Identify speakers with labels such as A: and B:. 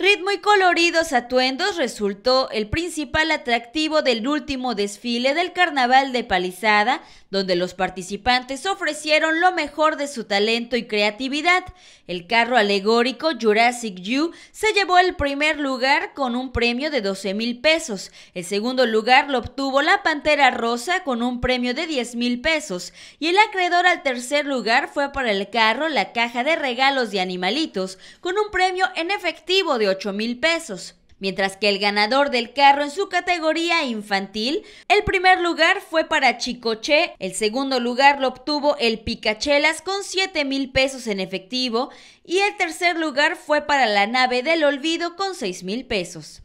A: Ritmo y coloridos atuendos resultó el principal atractivo del último desfile del Carnaval de Palizada, donde los participantes ofrecieron lo mejor de su talento y creatividad. El carro alegórico Jurassic You se llevó el primer lugar con un premio de 12 mil pesos. El segundo lugar lo obtuvo la Pantera Rosa con un premio de 10 mil pesos. Y el acreedor al tercer lugar fue para el carro la caja de regalos de animalitos, con un premio en efectivo de mil pesos. Mientras que el ganador del carro en su categoría infantil, el primer lugar fue para Chicoche, el segundo lugar lo obtuvo el Picachelas con 7 mil pesos en efectivo y el tercer lugar fue para la nave del olvido con 6 mil pesos.